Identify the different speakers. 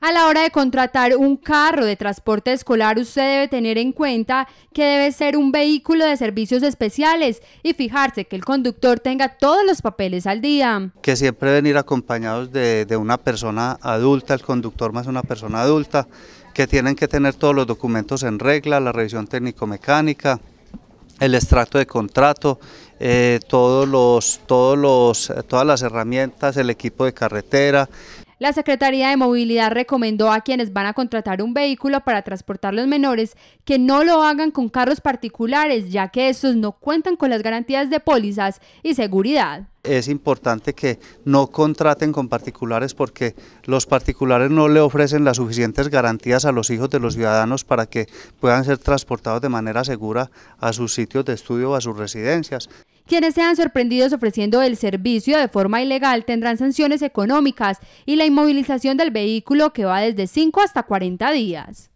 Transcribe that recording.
Speaker 1: A la hora de contratar un carro de transporte escolar, usted debe tener en cuenta que debe ser un vehículo de servicios especiales y fijarse que el conductor tenga todos los papeles al día.
Speaker 2: Que siempre venir acompañados de, una persona adulta, el conductor más una persona adulta, que tienen que tener todos los documentos en regla, la revisión técnico-mecánica, el extracto de contrato, eh, todos los, todos los, eh, todas las herramientas, el equipo de carretera.
Speaker 1: La Secretaría de Movilidad recomendó a quienes van a contratar un vehículo para transportar los menores que no lo hagan con carros particulares, ya que estos no cuentan con las garantías de pólizas y seguridad.
Speaker 2: Es importante que no contraten con particulares porque los particulares no le ofrecen las suficientes garantías a los hijos de los ciudadanos para que puedan ser transportados de manera segura a sus sitios de estudio o a sus residencias.
Speaker 1: Quienes sean sorprendidos ofreciendo el servicio de forma ilegal tendrán sanciones económicas y la inmovilización del vehículo que va desde 5 hasta 40 días.